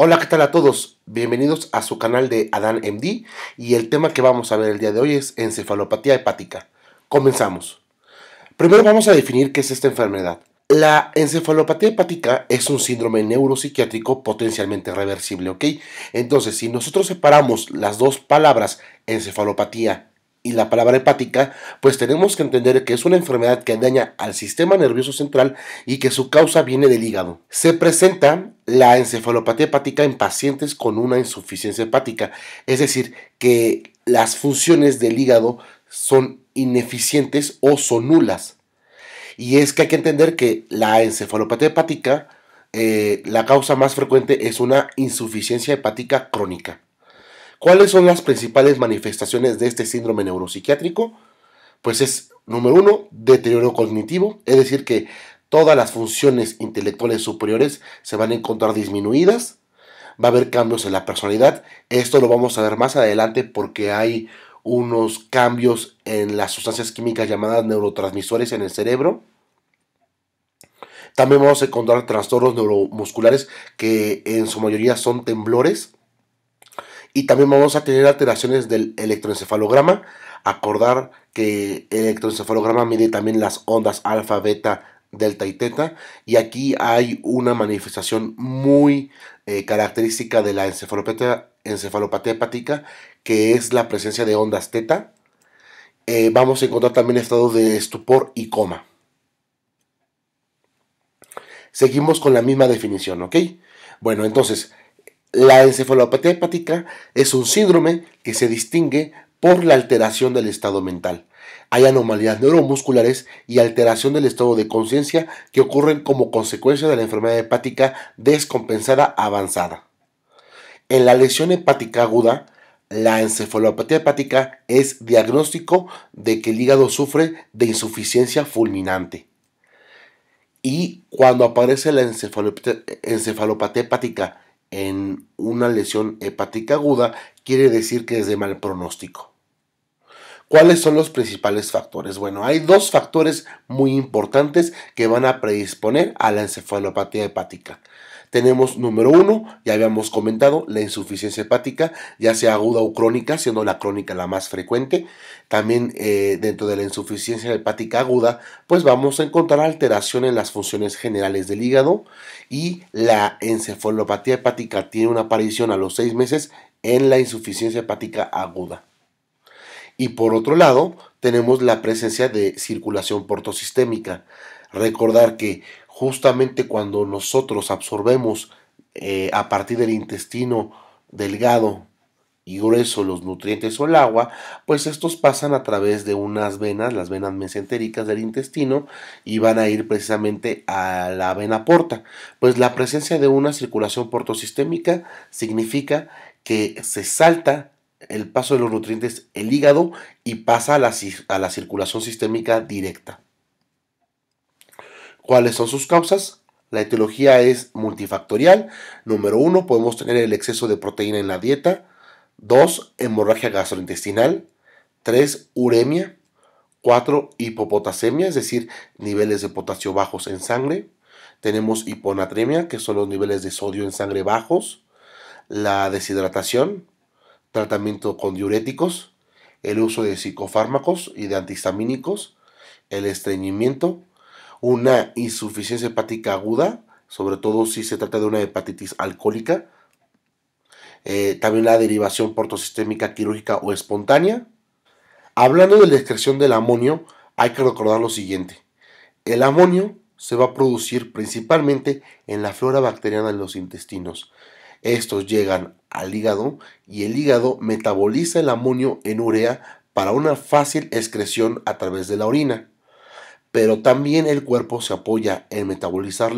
Hola, ¿qué tal a todos? Bienvenidos a su canal de Adán MD y el tema que vamos a ver el día de hoy es encefalopatía hepática. Comenzamos. Primero vamos a definir qué es esta enfermedad. La encefalopatía hepática es un síndrome neuropsiquiátrico potencialmente reversible, ¿ok? Entonces, si nosotros separamos las dos palabras encefalopatía y la palabra hepática, pues tenemos que entender que es una enfermedad que daña al sistema nervioso central y que su causa viene del hígado. Se presenta la encefalopatía hepática en pacientes con una insuficiencia hepática, es decir, que las funciones del hígado son ineficientes o son nulas. Y es que hay que entender que la encefalopatía hepática, eh, la causa más frecuente es una insuficiencia hepática crónica. ¿Cuáles son las principales manifestaciones de este síndrome neuropsiquiátrico? Pues es, número uno, deterioro cognitivo, es decir, que todas las funciones intelectuales superiores se van a encontrar disminuidas, va a haber cambios en la personalidad, esto lo vamos a ver más adelante porque hay unos cambios en las sustancias químicas llamadas neurotransmisores en el cerebro. También vamos a encontrar trastornos neuromusculares que en su mayoría son temblores y también vamos a tener alteraciones del electroencefalograma. Acordar que el electroencefalograma mide también las ondas alfa, beta, delta y teta. Y aquí hay una manifestación muy eh, característica de la encefalopatía, encefalopatía hepática, que es la presencia de ondas teta. Eh, vamos a encontrar también estado de estupor y coma. Seguimos con la misma definición, ¿ok? Bueno, entonces, la encefalopatía hepática es un síndrome que se distingue por la alteración del estado mental. Hay anomalías neuromusculares y alteración del estado de conciencia que ocurren como consecuencia de la enfermedad hepática descompensada avanzada. En la lesión hepática aguda, la encefalopatía hepática es diagnóstico de que el hígado sufre de insuficiencia fulminante. Y cuando aparece la encefalopatía, hepática en una lesión hepática aguda quiere decir que es de mal pronóstico. ¿Cuáles son los principales factores? Bueno, hay dos factores muy importantes que van a predisponer a la encefalopatía hepática. Tenemos número uno, ya habíamos comentado, la insuficiencia hepática, ya sea aguda o crónica, siendo la crónica la más frecuente. También eh, dentro de la insuficiencia hepática aguda, pues vamos a encontrar alteración en las funciones generales del hígado y la encefalopatía hepática tiene una aparición a los seis meses en la insuficiencia hepática aguda. Y por otro lado, tenemos la presencia de circulación portosistémica. Recordar que justamente cuando nosotros absorbemos eh, a partir del intestino delgado y grueso los nutrientes o el agua, pues estos pasan a través de unas venas, las venas mesentéricas del intestino, y van a ir precisamente a la vena porta. Pues la presencia de una circulación portosistémica significa que se salta el paso de los nutrientes el hígado y pasa a la circulación sistémica directa. ¿Cuáles son sus causas? La etiología es multifactorial. Número uno, podemos tener el exceso de proteína en la dieta. 2. Hemorragia gastrointestinal. 3. Uremia. 4. Hipopotasemia, es decir, niveles de potasio bajos en sangre. Tenemos hiponatremia, que son los niveles de sodio en sangre bajos. La deshidratación. Tratamiento con diuréticos. El uso de psicofármacos y de antihistamínicos. El estreñimiento una insuficiencia hepática aguda, sobre todo si se trata de una hepatitis alcohólica, eh, también la derivación portosistémica quirúrgica o espontánea. Hablando de la excreción del amonio, hay que recordar lo siguiente. El amonio se va a producir principalmente en la flora bacteriana de los intestinos. Estos llegan al hígado y el hígado metaboliza el amonio en urea para una fácil excreción a través de la orina pero también el cuerpo se apoya en metabolizar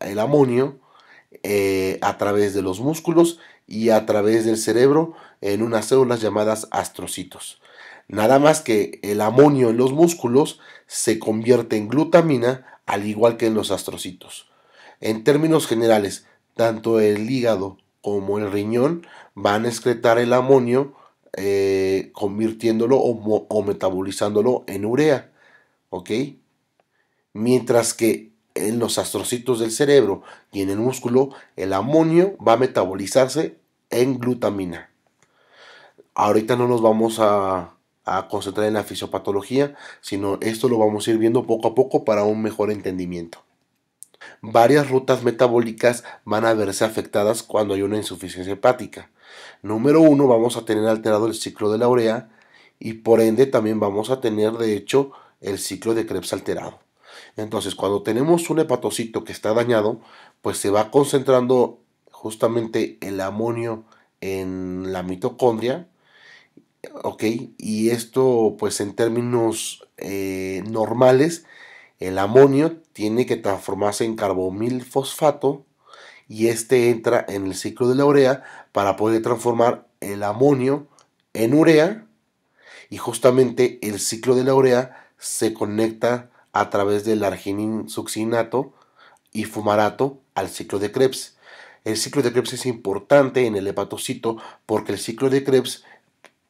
el amonio eh, a través de los músculos y a través del cerebro en unas células llamadas astrocitos. Nada más que el amonio en los músculos se convierte en glutamina al igual que en los astrocitos. En términos generales, tanto el hígado como el riñón van a excretar el amonio eh, convirtiéndolo o, o metabolizándolo en urea. ¿Ok? Mientras que en eh, los astrocitos del cerebro y en el músculo, el amonio va a metabolizarse en glutamina. Ahorita no nos vamos a, concentrar en la fisiopatología, sino esto lo vamos a ir viendo poco a poco para un mejor entendimiento. Varias rutas metabólicas van a verse afectadas cuando hay una insuficiencia hepática. Número uno, vamos a tener alterado el ciclo de la urea y por ende también vamos a tener de hecho el ciclo de Krebs alterado. Entonces, cuando tenemos un hepatocito que está dañado, pues se va concentrando justamente el amonio en la mitocondria, ¿ok? Y esto, pues en términos eh, normales, el amonio tiene que transformarse en carbomil fosfato y este entra en el ciclo de la urea para poder transformar el amonio en urea y justamente el ciclo de la urea se conecta a través del arginin succinato y fumarato al ciclo de Krebs. El ciclo de Krebs es importante en el hepatocito porque el ciclo de Krebs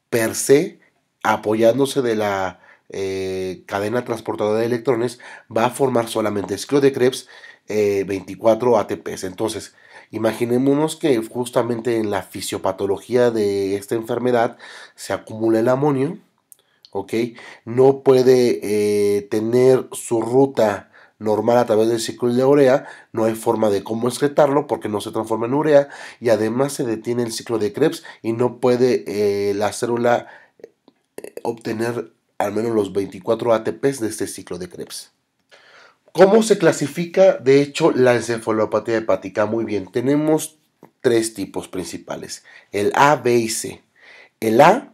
per se, apoyándose de la eh, cadena transportadora de electrones, va a formar solamente el ciclo de Krebs 24 eh, ATPs. Entonces, imaginémonos que justamente en la fisiopatología de esta enfermedad se acumula el amonio ¿ok? No puede eh, tener su ruta normal a través del ciclo de urea, no hay forma de cómo excretarlo porque no se transforma en urea y además se detiene el ciclo de Krebs y no puede eh, la célula eh, obtener al menos los 24 ATPs de este ciclo de Krebs. ¿Cómo se clasifica, de hecho, la encefalopatía hepática? Muy bien, tenemos tres tipos principales, el A, B y C. El A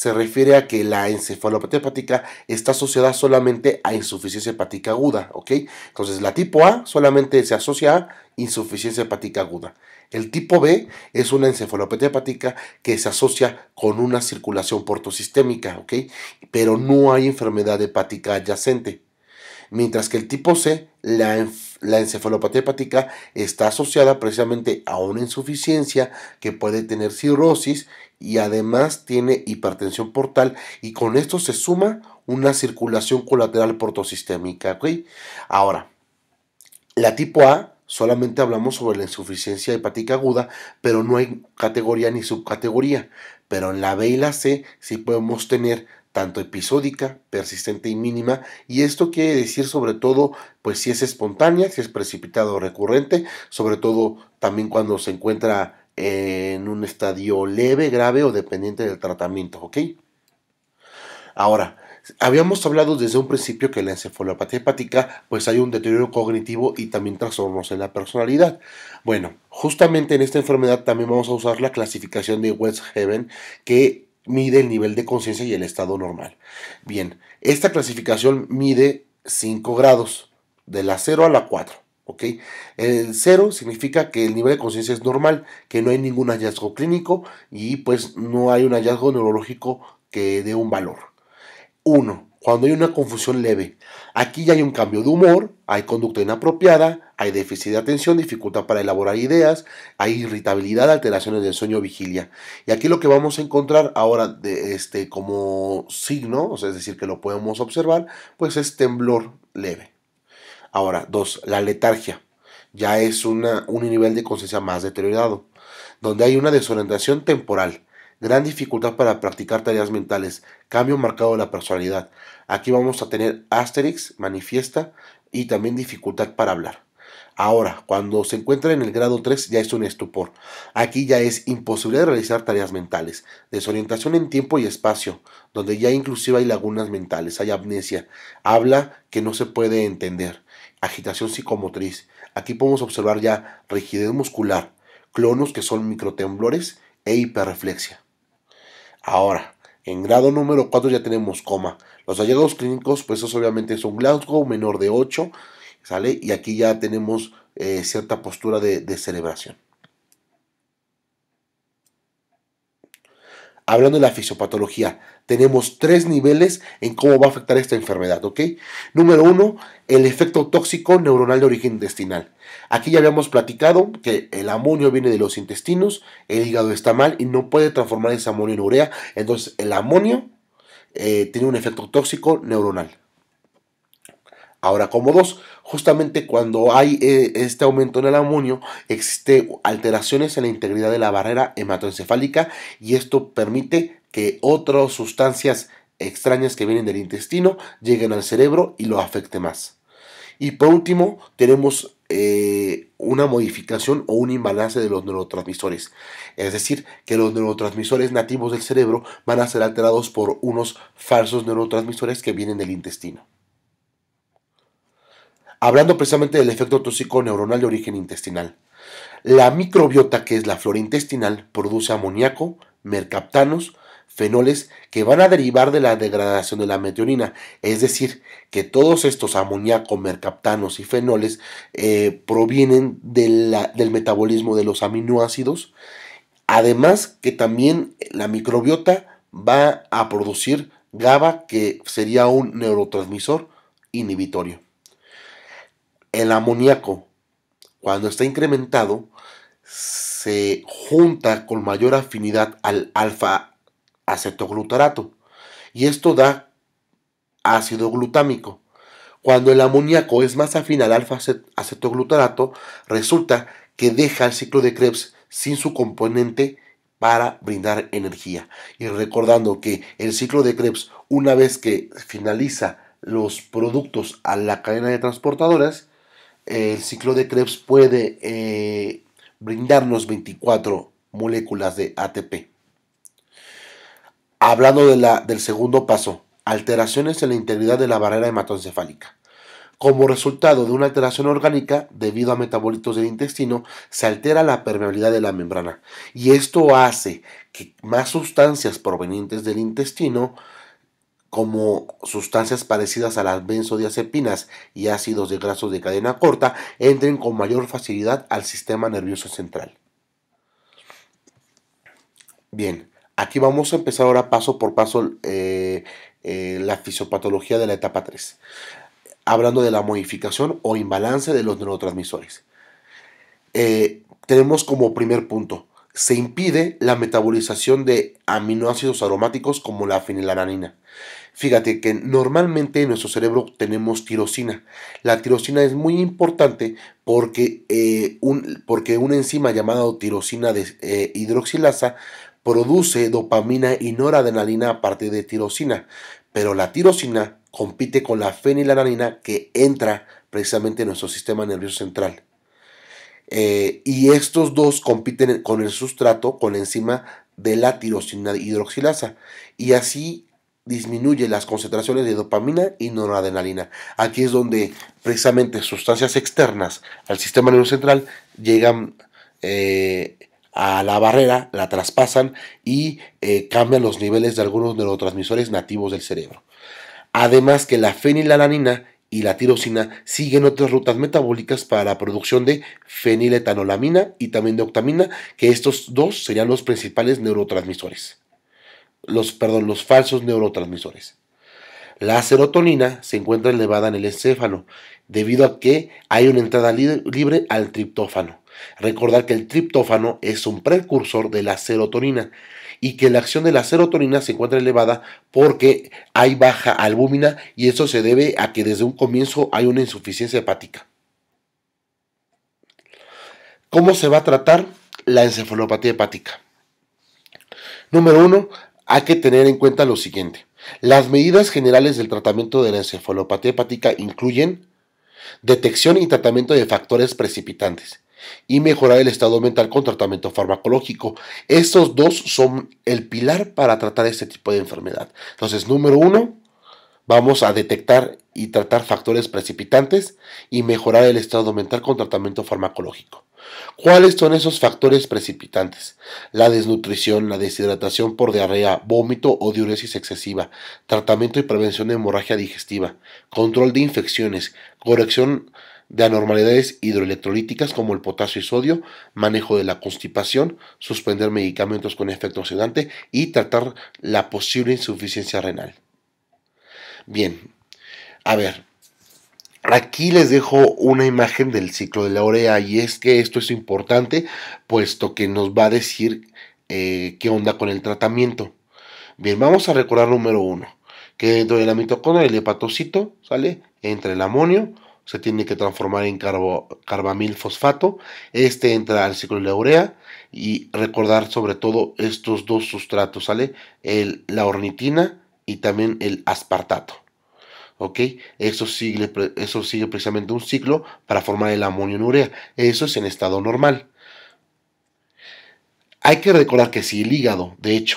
se refiere a que la encefalopatía hepática está asociada solamente a insuficiencia hepática aguda, ¿ok? Entonces la tipo A solamente se asocia a insuficiencia hepática aguda. El tipo B es una encefalopatía hepática que se asocia con una circulación portosistémica, ¿ok? Pero no hay enfermedad hepática adyacente mientras que el tipo C, la, encefalopatía hepática, está asociada precisamente a una insuficiencia que puede tener cirrosis y además tiene hipertensión portal y con esto se suma una circulación colateral portosistémica. Ahora, la tipo A solamente hablamos sobre la insuficiencia hepática aguda, pero no hay categoría ni subcategoría. Pero en la B y la C sí podemos tener tanto episódica, persistente y mínima, y esto quiere decir sobre todo, pues si es espontánea, si es precipitada o recurrente, sobre todo también cuando se encuentra en un estadio leve, grave o dependiente del tratamiento, ¿ok? Ahora, habíamos hablado desde un principio que la encefalopatía hepática pues hay un deterioro cognitivo y también trastornos en la personalidad. Bueno, justamente en esta enfermedad también vamos a usar la clasificación de West Heaven que mide el nivel de conciencia y el estado normal. Bien, esta clasificación mide 5 grados, de la 0 a la 4. Okay, El 0 significa que el nivel de conciencia es normal, que no hay ningún hallazgo clínico y pues no hay un hallazgo neurológico que dé un valor. 1 cuando hay una confusión leve. Aquí ya hay un cambio de humor, hay conducta inapropiada, hay déficit de atención, dificultad para elaborar ideas, hay irritabilidad, alteraciones del sueño, vigilia. Y aquí lo que vamos a encontrar ahora de este, como signo, es decir, que lo podemos observar, pues es temblor leve. Ahora, dos, la letargia. Ya es un nivel de conciencia más deteriorado, donde hay una desorientación temporal Gran dificultad para practicar tareas mentales. Cambio marcado de la personalidad. Aquí vamos a tener Asterix, manifiesta y también dificultad para hablar. Ahora, cuando se encuentra en el grado 3 ya es un estupor. Aquí ya es imposible realizar tareas mentales, desorientación en tiempo y espacio, donde ya inclusive hay lagunas mentales, hay amnesia, habla que no se puede entender, agitación psicomotriz. Aquí podemos observar ya rigidez muscular, clonos que son microtemblores e hiperreflexia. Ahora, en grado número 4 ya tenemos coma. Los hallazgos clínicos, pues eso obviamente es un Glasgow menor de 8, ¿sale? Y aquí ya tenemos eh, cierta postura de, celebración. hablando de la fisiopatología, tenemos tres niveles en cómo va a afectar esta enfermedad, Número uno, el efecto tóxico neuronal de origen intestinal. Aquí ya habíamos platicado que el amonio viene de los intestinos, el hígado está mal y no puede transformar ese amonio en urea, entonces el amonio eh, tiene un efecto tóxico neuronal ahora como dos, Justamente cuando hay eh, este aumento en el amonio, existe alteraciones en la integridad de la barrera hematoencefálica y esto permite que otras sustancias extrañas que vienen del intestino lleguen al cerebro y lo afecte más. Y por último, tenemos eh, una modificación o un imbalance de los neurotransmisores. Es decir, que los neurotransmisores nativos del cerebro van a ser alterados por unos falsos neurotransmisores que vienen del intestino hablando precisamente del efecto tóxico neuronal de origen intestinal. La microbiota, que es la flora intestinal, produce amoníaco, mercaptanos, fenoles que van a derivar de la degradación de la metionina. Es decir, que todos estos amoníaco, mercaptanos y fenoles eh, provienen del metabolismo de los aminoácidos. Además que también la microbiota va a producir GABA, que sería un neurotransmisor inhibitorio. El amoníaco, cuando está incrementado, se junta con mayor afinidad al alfa acetoglutarato y esto da ácido glutámico. Cuando el amoníaco es más afín al alfa acetoglutarato, resulta que deja el ciclo de Krebs sin su componente para brindar energía. Y recordando que el ciclo de Krebs, una vez que finaliza los productos a la cadena de transportadoras, el ciclo de Krebs puede eh, brindarnos 24 moléculas de ATP. Hablando de la, del segundo paso, alteraciones en la integridad de la barrera hematoencefálica. Como resultado de una alteración orgánica, debido a metabolitos del intestino, se altera la permeabilidad de la membrana y esto hace que más sustancias provenientes del intestino como sustancias parecidas a las benzodiazepinas y ácidos de grasos de cadena corta entren con mayor facilidad al sistema nervioso central. Bien, aquí vamos a empezar ahora paso por paso eh, eh, la fisiopatología de la etapa 3, hablando de la modificación o imbalance de los neurotransmisores. Eh, tenemos como primer punto se impide la metabolización de aminoácidos aromáticos como la fenilalanina. Fíjate que normalmente en nuestro cerebro tenemos tirosina. La tirosina es muy importante porque, eh, un, porque una enzima llamada tirosina de, eh, hidroxilasa produce dopamina y noradrenalina a partir de tirosina. Pero la tirosina compite con la fenilalanina que entra precisamente en nuestro sistema nervioso central. Eh, y estos dos compiten con el sustrato, con la enzima de la tirosina hidroxilasa. Y así disminuye las concentraciones de dopamina y noradrenalina. Aquí es donde precisamente sustancias externas al sistema central llegan eh, a la barrera, la traspasan y eh, cambian los niveles de algunos neurotransmisores nativos del cerebro. Además que la fenilalanina y la tirosina siguen otras rutas metabólicas para la producción de feniletanolamina y también de octamina, que estos dos serían los principales neurotransmisores. Los, perdón, los falsos neurotransmisores. La serotonina se encuentra elevada en el encéfalo, debido a que hay una entrada libre al triptófano, Recordar que el triptófano es un precursor de la serotonina y que la acción de la serotonina se encuentra elevada porque hay baja albúmina y eso se debe a que desde un comienzo hay una insuficiencia hepática. ¿Cómo se va a tratar la encefalopatía hepática? Número uno, Hay que tener en cuenta lo siguiente. Las medidas generales del tratamiento de la encefalopatía hepática incluyen detección y tratamiento de factores precipitantes, y mejorar el estado mental con tratamiento farmacológico. Estos dos son el pilar para tratar este tipo de enfermedad. Entonces, número uno, vamos a detectar y tratar factores precipitantes y mejorar el estado mental con tratamiento farmacológico. ¿Cuáles son esos factores precipitantes? La desnutrición, la deshidratación por diarrea, vómito o diuresis excesiva, tratamiento y prevención de hemorragia digestiva, control de infecciones, corrección de anormalidades hidroelectrolíticas como el potasio y sodio, manejo de la constipación, suspender medicamentos con efecto oxidante y tratar la posible insuficiencia renal. Bien, a ver, Aquí les dejo una imagen del ciclo de la urea y es que esto es importante puesto que nos va a decir eh, qué onda con el tratamiento. Bien, vamos a recordar número uno, que dentro de la mitocondria el hepatocito, ¿sale? entre el amonio, se tiene que transformar en carbo, carbamil fosfato. Este entra al ciclo de la urea y recordar sobre todo estos dos sustratos, ¿sale? El, la ornitina y también el aspartato. Eso sigue, eso precisamente un ciclo para formar el amonio en urea. Eso es en estado normal. Hay que recordar que si el hígado, de hecho,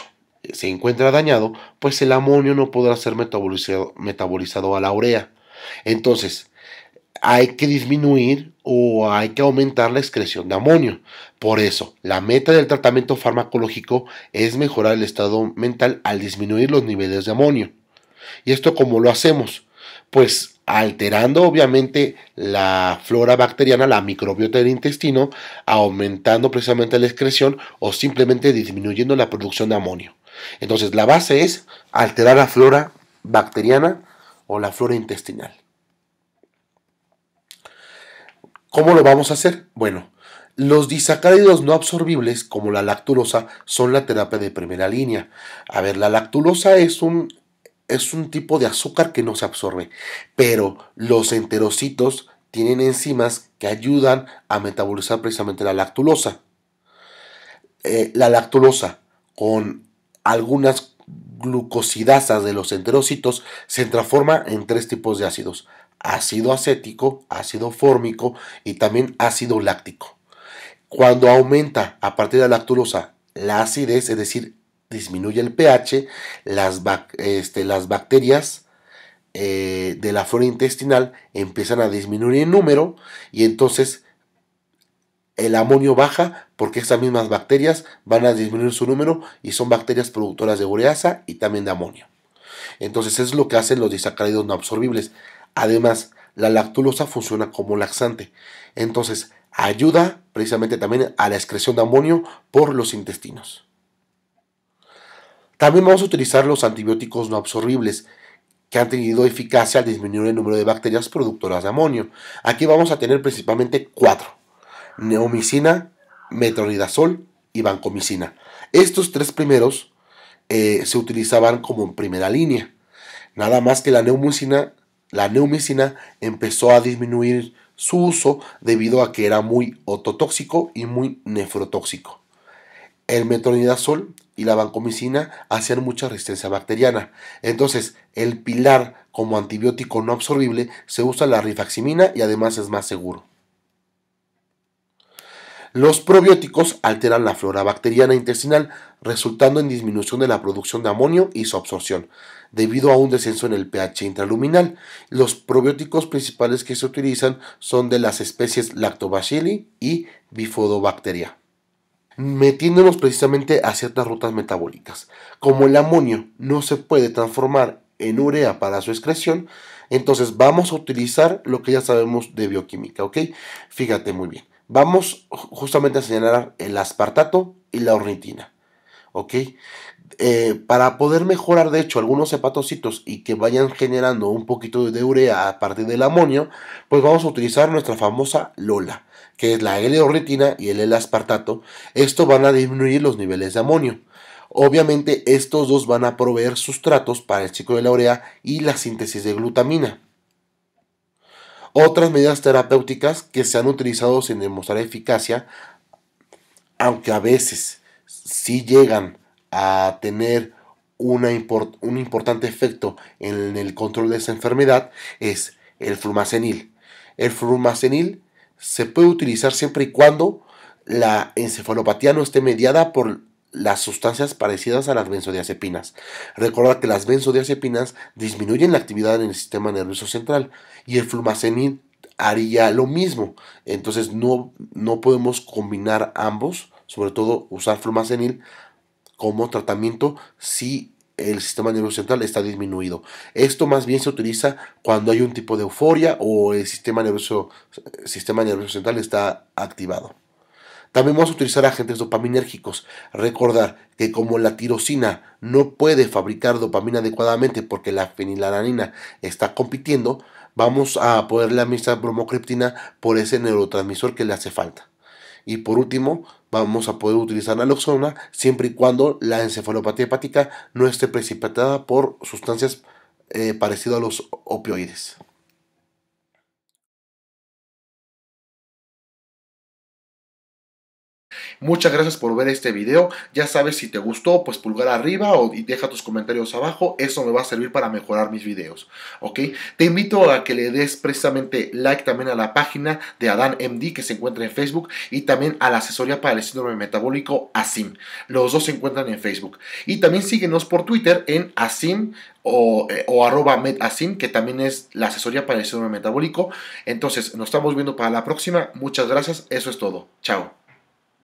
se encuentra dañado, pues el amonio no podrá ser metabolizado a la urea. Entonces, hay que disminuir o hay que aumentar la excreción de amonio. Por eso, la meta del tratamiento farmacológico es mejorar el estado mental al disminuir los niveles de amonio. ¿Y esto cómo lo hacemos? Pues alterando obviamente la flora bacteriana, la microbiota del intestino, aumentando precisamente la excreción o simplemente disminuyendo la producción de amonio. Entonces, la base es alterar la flora bacteriana o la flora intestinal. ¿Cómo lo vamos a hacer? Bueno, los disacáridos no absorbibles, como la lactulosa, son la terapia de primera línea. A ver, la lactulosa es un, tipo de azúcar que no se absorbe, pero los enterocitos tienen enzimas que ayudan a metabolizar precisamente la lactulosa. Eh, la lactulosa con algunas glucosidasas de los enterocitos se transforma en tres tipos de ácidos ácido acético, ácido fórmico y también ácido láctico. Cuando aumenta a partir de la lactulosa la acidez, es decir, disminuye el pH, las, este, bacterias eh, de la flora intestinal empiezan a disminuir en número y entonces el amonio baja porque estas mismas bacterias van a disminuir su número y son bacterias productoras de ureasa y también de amonio. Entonces es lo que hacen los disacáridos no absorbibles, Además, la lactulosa funciona como laxante, entonces ayuda precisamente también a la excreción de amonio por los intestinos. También vamos a utilizar los antibióticos no absorbibles que han tenido eficacia al disminuir el número de bacterias productoras de amonio. Aquí vamos a tener principalmente cuatro, neomicina, metronidazol y vancomicina. Estos tres primeros eh, se utilizaban como en primera línea. Nada más que la neomicina la neumicina empezó a disminuir su uso debido a que era muy ototóxico y muy nefrotóxico. El metronidazol y la vancomicina hacían mucha resistencia bacteriana. Entonces, el pilar como antibiótico no absorbible se usa la rifaximina y además es más seguro. Los probióticos alteran la flora bacteriana intestinal, resultando en disminución de la producción de amonio y su absorción, debido a un descenso en el pH intraluminal. Los probióticos principales que se utilizan son de las especies Lactobacilli y Bifidobacteria metiéndonos precisamente a ciertas rutas metabólicas. Como el amonio no se puede transformar en urea para su excreción, entonces vamos a utilizar lo que ya sabemos de bioquímica, ¿ok? Fíjate muy bien. Vamos justamente a señalar el aspartato y la ornitina. ¿Ok? Eh, para poder mejorar, de hecho, algunos hepatocitos y que vayan generando un poquito de urea a partir del amonio, pues vamos a utilizar nuestra famosa Lola, que es la L-ornitina y el L-aspartato. Esto van a disminuir los niveles de amonio. Obviamente, estos dos van a proveer sustratos para el ciclo de la urea y la síntesis de glutamina. Otras medidas terapéuticas que se han utilizado sin demostrar eficacia, aunque a veces sí llegan a tener una un importante efecto en el control de esa enfermedad, es el flumacenil. El flumacenil se puede utilizar siempre y cuando la encefalopatía no esté mediada por las sustancias parecidas a las benzodiazepinas. Recordad que las benzodiazepinas disminuyen la actividad en el sistema nervioso central y el flumacenil haría lo mismo. Entonces no, podemos combinar ambos, sobre todo usar flumacenil como tratamiento si el sistema nervioso central está disminuido. Esto más bien se utiliza cuando hay un tipo de euforia o el sistema sistema nervioso central está activado. También vamos a utilizar agentes dopaminérgicos. Recordar que como la tirosina no puede fabricar dopamina adecuadamente porque la fenilalanina está compitiendo, vamos a poderle administrar bromocriptina por ese neurotransmisor que le hace falta. Y por último, vamos a poder utilizar naloxona siempre y cuando la encefalopatía hepática no esté precipitada por sustancias eh, parecidas a los opioides. Muchas gracias por ver este video. Ya sabes si te gustó, pues pulgar arriba o, deja tus comentarios abajo. Eso me va a servir para mejorar mis videos. ¿Ok? Te invito a que le des precisamente like también a la página de Adán MD que se encuentra en Facebook y también a la asesoría para el síndrome metabólico ASIM. Los dos se encuentran en Facebook. Y también síguenos por Twitter en ASIM eh, o, arroba medasim, que también es la asesoría para el síndrome metabólico. Entonces, nos estamos viendo para la próxima. Muchas gracias. Eso es todo. Chao.